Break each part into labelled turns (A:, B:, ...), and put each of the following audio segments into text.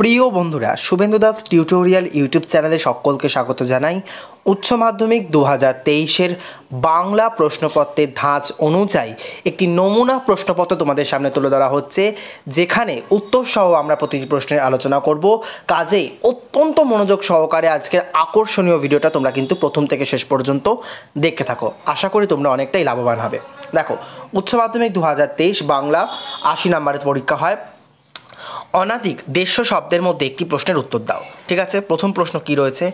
A: প্রিয় বন্ধুরা Suvendu Das tutorial YouTube চ্যানেলে সকলকে স্বাগত জানাই উচ্চ মাধ্যমিক দু হাজার তেইশের বাংলা প্রশ্নপত্রের ধাঁচ অনুযায়ী একটি নমুনা প্রশ্নপত্র তোমাদের সামনে তুলে ধরা হচ্ছে যেখানে উত্তর সহ আমরা প্রতিটি প্রশ্নের আলোচনা করব কাজে অত্যন্ত মনোযোগ সহকারে আজকের আকর্ষণীয় ভিডিওটা তোমরা কিন্তু প্রথম থেকে শেষ পর্যন্ত দেখতে থাকো আশা করি তোমরা অনেকটাই লাভবান হবে দেখো উচ্চ মাধ্যমিক দু বাংলা আশি নাম্বারের পরীক্ষা হয় অনাদিক দেড়শো শব্দের মধ্যে একটি প্রশ্নের উত্তর দাও ঠিক আছে প্রথম প্রশ্ন কি রয়েছে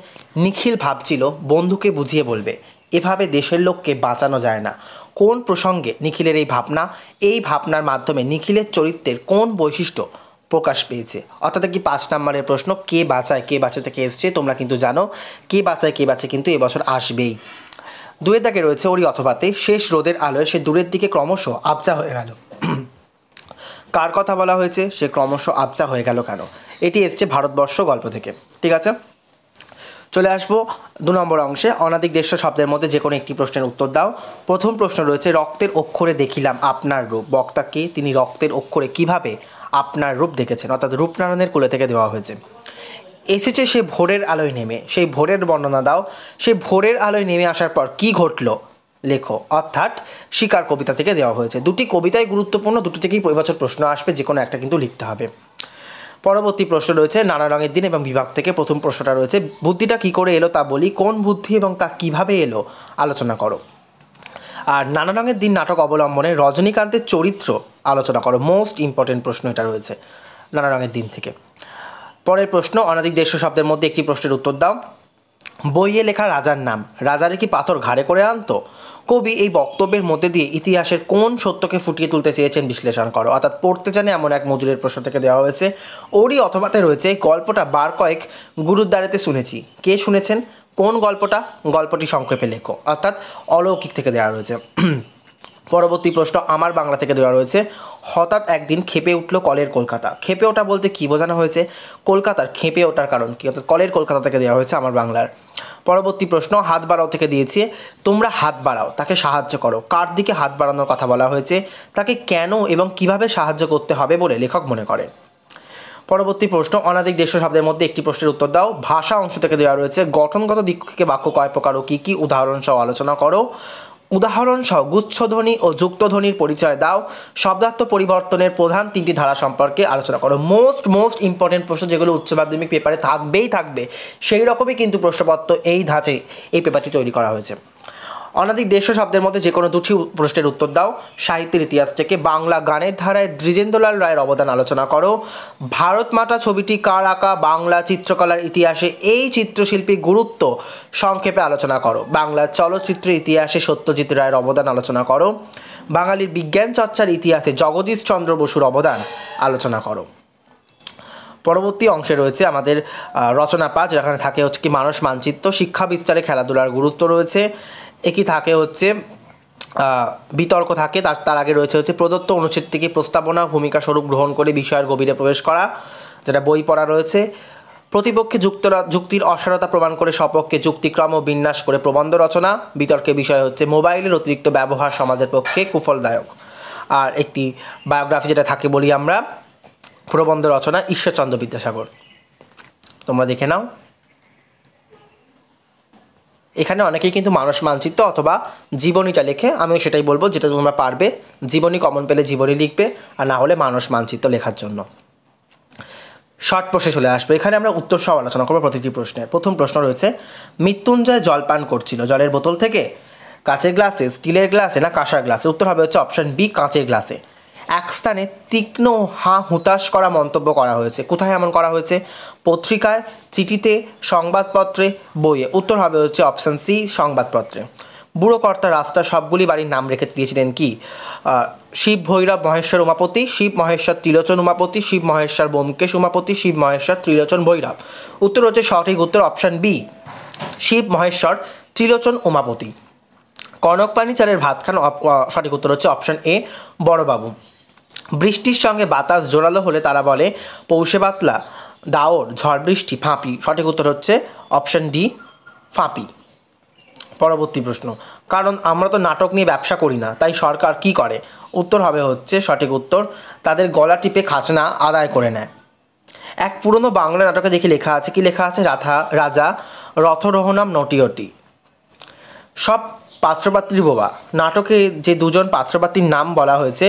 A: নিখিল ভাবছিল বন্ধুকে বুঝিয়ে বলবে এভাবে দেশের লোককে বাঁচানো যায় না কোন প্রসঙ্গে নিখিলের এই ভাবনা এই ভাবনার মাধ্যমে নিখিলের চরিত্রের কোন বৈশিষ্ট্য প্রকাশ পেয়েছে অর্থাৎ কি পাঁচ নম্বরের প্রশ্ন কে বাঁচায় কে বাঁচে থেকে এসছে তোমরা কিন্তু জানো কে বাঁচায় কে বাঁচে কিন্তু এবছর আসবেই দুয়ের দাগে রয়েছে ওরই অথবাতে শেষ রোদের আলোয় সে দূরের দিকে ক্রমশ আবজা হয়ে গেল কার কথা বলা হয়েছে সে ক্রমশ আবচা হয়ে গেল কেন এটি এসছে ভারতবর্ষ গল্প থেকে ঠিক আছে চলে আসবো দু নম্বর অংশে অনাদিক দেশ শব্দের মধ্যে যে কোনো একটি প্রশ্নের উত্তর দাও প্রথম প্রশ্ন রয়েছে রক্তের অক্ষরে দেখিলাম আপনার রূপ বক্তাকে তিনি রক্তের অক্ষরে কিভাবে আপনার রূপ দেখেছেন অর্থাৎ রূপনারায়ণের কোলে থেকে দেওয়া হয়েছে এসেছে সে ভোরের আলোয় নেমে সেই ভোরের বর্ণনা দাও সেই ভোরের আলোয় নেমে আসার পর কি ঘটলো লেখো অর্থাৎ শিকার কবিতা থেকে দেওয়া হয়েছে দুটি কবিতাই গুরুত্বপূর্ণ দুটো থেকেই এবছর প্রশ্ন আসবে যে কোনো একটা কিন্তু লিখতে হবে পরবর্তী প্রশ্ন রয়েছে নানা রঙের দিন এবং বিভাগ থেকে প্রথম প্রশ্নটা রয়েছে বুদ্ধিটা কি করে এলো তা বলি কোন বুদ্ধি এবং তা কিভাবে এলো আলোচনা করো আর নানা রঙের দিন নাটক অবলম্বনে রজনীকান্তের চরিত্র আলোচনা করো মোস্ট ইম্পর্টেন্ট প্রশ্ন এটা রয়েছে নানা রঙের দিন থেকে পরের প্রশ্ন অনাদিক দেশ শব্দের মধ্যে একটি প্রশ্নের উত্তর দাও বইয়ে লেখা রাজার নাম রাজারে কি পাথর ঘাড়ে করে আনতো কবি এই বক্তব্যের মধ্যে দিয়ে ইতিহাসের কোন সত্যকে ফুটিয়ে তুলতে চেয়েছেন বিশ্লেষণ করো অর্থাৎ পড়তে জানে এমন এক মজুরের প্রশ্ন থেকে দেওয়া হয়েছে ওরই অথবাতে রয়েছে এই গল্পটা বার কয়েক গুরুদ্বারেতে শুনেছি কে শুনেছেন কোন গল্পটা গল্পটি সংক্ষেপে লেখো অর্থাৎ অলৌকিক থেকে দেওয়া রয়েছে পরবর্তী প্রশ্ন আমার বাংলা থেকে দেওয়া রয়েছে হঠাৎ একদিন খেপে উঠল কলের কলকাতা খেপে ওঠা বলতে কী বোঝানো হয়েছে কলকাতার খেপে ওঠার কারণ কী অর্থাৎ কলের কলকাতা থেকে দেওয়া হয়েছে আমার বাংলার পরবর্তী প্রশ্ন হাত বাড়াও থেকে দিয়েছে তোমরা হাত বাড়াও তাকে সাহায্য করো কার দিকে হাত বাড়ানোর কথা বলা হয়েছে তাকে কেন এবং কিভাবে সাহায্য করতে হবে বলে লেখক মনে করেন পরবর্তী প্রশ্ন অনাদিক দেশ শব্দের মধ্যে একটি প্রশ্নের উত্তর দাও ভাষা অংশ থেকে দেওয়া রয়েছে গঠনগত দিক থেকে বাক্য কয় প্রকার ও কী কী উদাহরণ সহ আলোচনা করো উদাহরণ সহ গুচ্ছধ্বনি ও যুক্তধ্বনির পরিচয় দাও শব্দার্থ পরিবর্তনের প্রধান তিনটি ধারা সম্পর্কে আলোচনা করো মোস্ট মোস্ট ইম্পর্টেন্ট প্রশ্ন যেগুলো উচ্চ মাধ্যমিক পেপারে থাকবেই থাকবে সেই রকমই কিন্তু প্রশ্নপত্র এই ধাঁচে এই পেপারটি তৈরি করা হয়েছে অনাদিক দেশীয় শব্দের মধ্যে যে কোনো দুটি প্রশ্নের উত্তর দাও সাহিত্যের ইতিহাস থেকে বাংলা গানের ধারায় দ্বিজেন্দ্রলাল রায়ের অবদান আলোচনা করো ভারত মাতা ছবিটি কার আঁকা বাংলা চিত্রকলার ইতিহাসে এই চিত্রশিল্পী গুরুত্ব সংক্ষেপে আলোচনা করো বাংলা চলচ্চিত্র ইতিহাসে সত্যজিৎ রায়ের অবদান আলোচনা করো বাঙালির বিজ্ঞান চর্চার ইতিহাসে জগদীশ চন্দ্র বসুর অবদান আলোচনা করো পরবর্তী অংশে রয়েছে আমাদের রচনা পাঠ যেখানে থাকে হচ্ছে কি মানুষ মানচিত্র শিক্ষা বিস্তারে খেলাধুলার গুরুত্ব রয়েছে একই থাকে হচ্ছে বিতর্ক থাকে তার তার আগে রয়েছে হচ্ছে প্রদত্ত অনুচ্ছেদ থেকে প্রস্তাবনা ভূমিকা স্বরূপ গ্রহণ করে বিষয়ের গভীরে প্রবেশ করা যেটা বই পড়া রয়েছে প্রতিপক্ষে যুক্তরা যুক্তির অসারতা প্রমাণ করে স্বপক্ষে যুক্তিক্রম ও বিন্যাস করে প্রবন্ধ রচনা বিতর্কের বিষয় হচ্ছে মোবাইলের অতিরিক্ত ব্যবহার সমাজের পক্ষে কুফলদায়ক আর একটি বায়োগ্রাফি যেটা থাকে বলি আমরা প্রবন্ধ রচনা ঈশ্বরচন্দ্র বিদ্যাসাগর তোমরা দেখে নাও এখানে অনেকেই কিন্তু মানুষ মানচিত্র অথবা জীবনীটা লেখে আমিও সেটাই বলবো যেটা তোমরা পারবে জীবনী কমন পেলে জীবনী লিখবে আর না হলে মানুষ মানচিত্র লেখার জন্য শর্ট প্রশ্নে চলে আসবে এখানে আমরা উত্তর সহ আলোচনা করবো প্রতিটি প্রশ্নের প্রথম প্রশ্ন রয়েছে মৃত্যুঞ্জয় জল পান করছিল জলের বোতল থেকে কাঁচের গ্লাসে স্টিলের গ্লাসে না কাঁসার গ্লাসে উত্তর হবে হচ্ছে অপশান বি কাঁচের গ্লাসে এক স্থানে তীক্ষ্ণ হা হুতাশ করা মন্তব্য করা হয়েছে কোথায় এমন করা হয়েছে পত্রিকায় চিঠিতে সংবাদপত্রে বইয়ে উত্তর হবে হচ্ছে অপশান সি সংবাদপত্রে বুড়োকর্তা রাস্তা সবগুলি বাড়ির নাম রেখে দিয়েছিলেন কি শিব ভৈরব মহেশ্বর উমাপতি শিব মহেশ্বর ত্রিলোচন উমাপতি শিব মহেশ্বর বোমকেশ উমাপতি শিব মহেশ্বর ত্রিলোচন ভৈরব উত্তর হচ্ছে সঠিক উত্তর অপশান বি শিব মহেশ্বর ত্রিলোচন উমাপতি কনক চালের ভাত খান সঠিক উত্তর হচ্ছে অপশান এ বড়বাবু বৃষ্টির সঙ্গে বাতাস জোরালো হলে তারা বলে পৌষে বাতলা দাওর ঝড় বৃষ্টি ফাঁপি সঠিক উত্তর হচ্ছে অপশন ডি ফাঁপি পরবর্তী প্রশ্ন কারণ আমরা তো নাটক নিয়ে ব্যবসা করি না তাই সরকার কি করে উত্তর হবে হচ্ছে সঠিক উত্তর তাদের গলা টিপে খাজনা আদায় করে নেয় এক পুরনো বাংলা নাটকে দেখে লেখা আছে কি লেখা আছে রাধা রাজা রথরোহনাম নটিয়টি সব পাত্রপাত্রী বোবা নাটকে যে দুজন পাত্রপাত্রীর নাম বলা হয়েছে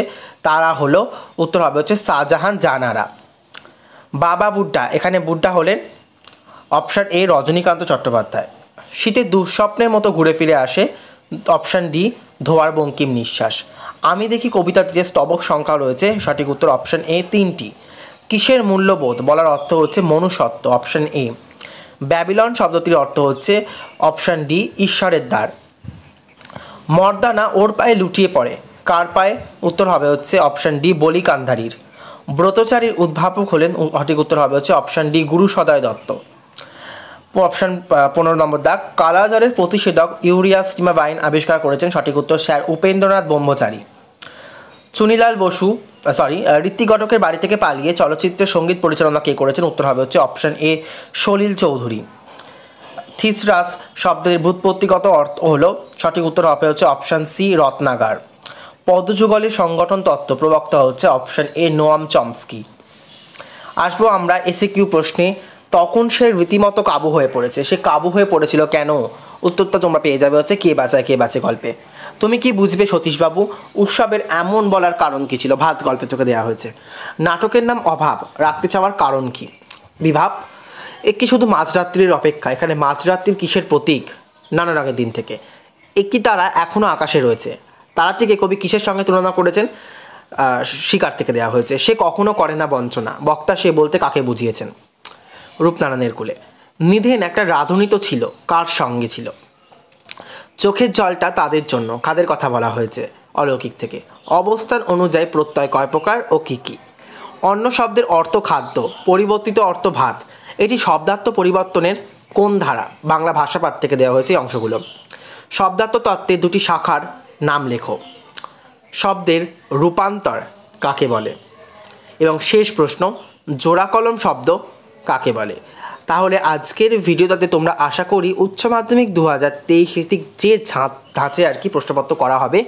A: তারা হলো উত্তর হবে হচ্ছে শাহজাহান জানারা বাবা বুড্ডা এখানে বুড্ডা হলেন অপশান এ রজনীকান্ত চট্টোপাধ্যায় শীতে দুঃস্বপ্নের মতো ঘুরে ফিরে আসে অপশান ডি ধোয়ার বঙ্কিম নিঃশ্বাস আমি দেখি কবিতাতে যে স্তবক সংখ্যা রয়েছে সঠিক উত্তর অপশান এ তিনটি কিসের মূল্যবোধ বলার অর্থ হচ্ছে মনুষত্ব অপশান এ ব্যাবিলন শব্দটির অর্থ হচ্ছে অপশান ডি ঈশ্বরের দ্বার মর্দানা ওর পায়ে লুটিয়ে পড়ে কার পায়ে উত্তর হবে হচ্ছে অপশান ডি বলি কান্ধারির ব্রতচারীর উদ্ভাবক হলেন সঠিক উত্তর হবে হচ্ছে অপশান ডি গুরু সদয় দত্ত অপশান পনেরো নম্বর দাগ কালাজরের প্রতিষেধক ইউরিয়া স্টিমাবাইন আবিষ্কার করেছেন সঠিক উত্তর স্যার উপেন্দ্রনাথ ব্রহ্মচারী চুনিলাল বসু সরি ঋত্বিক ঘটকের বাড়ি থেকে পালিয়ে চলচ্চিত্রের সঙ্গীত পরিচালনা কে করেছেন উত্তর হবে হচ্ছে option A Salil Chowdhury thesaurus শব্দের ভূতপত্তিগত অর্থ হলো সঠিক উত্তর হবে হচ্ছে অপশান সি রত্নাগার পদযুগলের সংগঠন তত্ত্ব প্রবক্তা হচ্ছে অপশান এ নোয়াম চমস্কি আসবো আমরা এসে কিউ প্রশ্নে তখন সে রীতিমতো কাবু হয়ে পড়েছে সে কাবু হয়ে পড়েছিল কেন উত্তরটা তোমরা পেয়ে যাবে হচ্ছে কে বাঁচায় কে বাঁচে গল্পে তুমি কি বুঝবে সতীশবাবু উৎসবের এমন বলার কারণ কী ছিল ভাত গল্পে চোখে দেওয়া হয়েছে নাটকের নাম অভাব রাখতে চাওয়ার কারণ কী বিভাব এ কি শুধু মাঝরাত্রির অপেক্ষা এখানে মাঝরাত্রির কিসের প্রতীক নানা রঙের দিন থেকে একটি তারা এখনও আকাশে রয়েছে তারাটিকে কবি কিসের সঙ্গে তুলনা করেছেন শিকার থেকে দেওয়া হয়েছে সে কখনো করে না বঞ্চনা বক্তা সে বলতে কাকে বুঝিয়েছেন রূপনারায়ণের কুলে নিধেন একটা রাধুনি তো ছিল কার সঙ্গে ছিল চোখের জলটা তাদের জন্য কাদের কথা বলা হয়েছে অলৌকিক থেকে অবস্থান অনুযায়ী প্রত্যয় কয় প্রকার ও কী কী অন্য শব্দের অর্থ খাদ্য পরিবর্তিত অর্থ ভাত এটি শব্দার্থ পরিবর্তনের কোন ধারা বাংলা পাঠ থেকে দেওয়া হয়েছে এই অংশগুলো শব্দার্থ তত্ত্বে দুটি শাখার নাম লেখো শব্দের রূপান্তর কাকে বলে এবং শেষ প্রশ্ন জোড়া কলম শব্দ কাকে বলে তাহলে আজকের ভিডিওটাতে তোমরা আশা করি উচ্চ মাধ্যমিক দু হাজার তেইশে যে ধাঁচে আর কি প্রশ্নপত্র করা হবে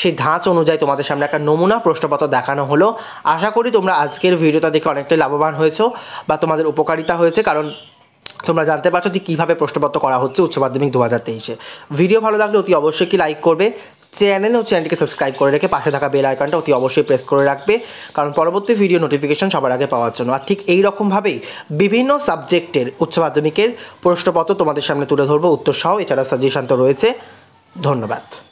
A: সেই ধাঁচ অনুযায়ী তোমাদের সামনে একটা নমুনা প্রশ্নপত্র দেখানো হলো আশা করি তোমরা আজকের ভিডিওটা দেখে অনেকটাই লাভবান হয়েছো বা তোমাদের উপকারিতা হয়েছে কারণ তোমরা জানতে পারছো যে কীভাবে প্রশ্নপত্র করা হচ্ছে উচ্চ মাধ্যমিক দু হাজার তেইশে ভিডিও ভালো লাগলে অতি অবশ্যই কি লাইক করবে চ্যানেল ও চ্যানেলটিকে সাবস্ক্রাইব করে রেখে পাশে থাকা বেল আইকনটা অতি অবশ্যই প্রেস করে রাখবে কারণ পরবর্তী ভিডিও নোটিফিকেশন সবার আগে পাওয়ার জন্য আর ঠিক এই বিভিন্ন সাবজেক্টের উচ্চ মাধ্যমিকের প্রশ্নপত্র তোমাদের সামনে তুলে ধরবো উত্তর সহ এছাড়া সাজেশন তো রয়েছে ধন্যবাদ